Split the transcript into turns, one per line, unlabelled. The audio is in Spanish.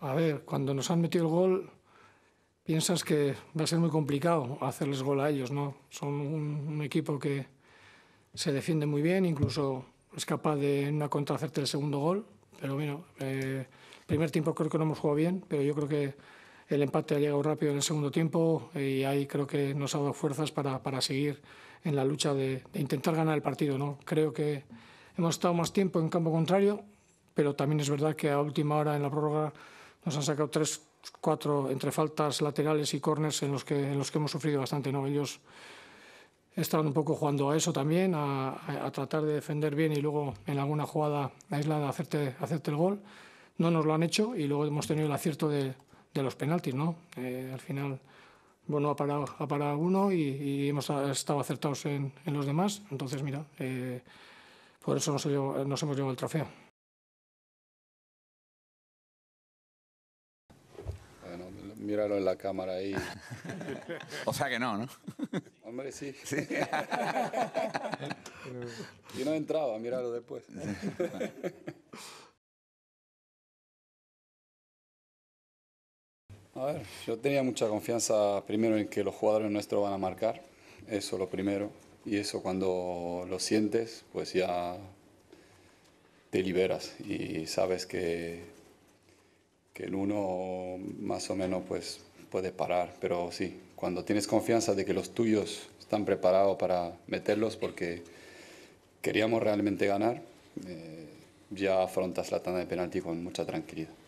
a ver, cuando nos han metido el gol, piensas que va a ser muy complicado hacerles gol a ellos, ¿no? Son un, equipo que se defiende muy bien, incluso es capaz de en una contra hacerte el segundo gol, pero bueno, eh, primer tiempo creo que no hemos jugado bien, pero yo creo que el empate ha llegado rápido en el segundo tiempo y ahí creo que nos ha dado fuerzas para, para seguir en la lucha de, de, intentar ganar el partido, ¿no? Creo que hemos estado más tiempo en campo contrario, pero también es verdad que a última hora en la prórroga nos han sacado tres, cuatro entre faltas laterales y corners en los que, en los que hemos sufrido bastante. ¿no? Ellos estaban un poco jugando a eso también, a, tratar de defender bien y luego en alguna jugada aislada hacerte, hacerte el gol. No nos lo han hecho y luego hemos tenido el acierto de, los penaltis. ¿no? Eh, al final, bueno, ha parado, uno y, hemos estado acertados en, los demás. Entonces, mira, eh, por eso nos, nos hemos llevado el trofeo.
míralo en la cámara ahí. o sea que no, ¿no? Hombre, sí. y no entraba, míralo después. A ver, yo tenía mucha confianza primero en que los jugadores nuestros van a marcar, eso lo primero, y eso cuando lo sientes, pues ya te liberas y sabes que que el uno más o menos pues puede parar, pero sí, cuando tienes confianza de que los tuyos están preparados para meterlos porque queríamos realmente ganar, eh, ya afrontas la tanda de penalti con mucha tranquilidad.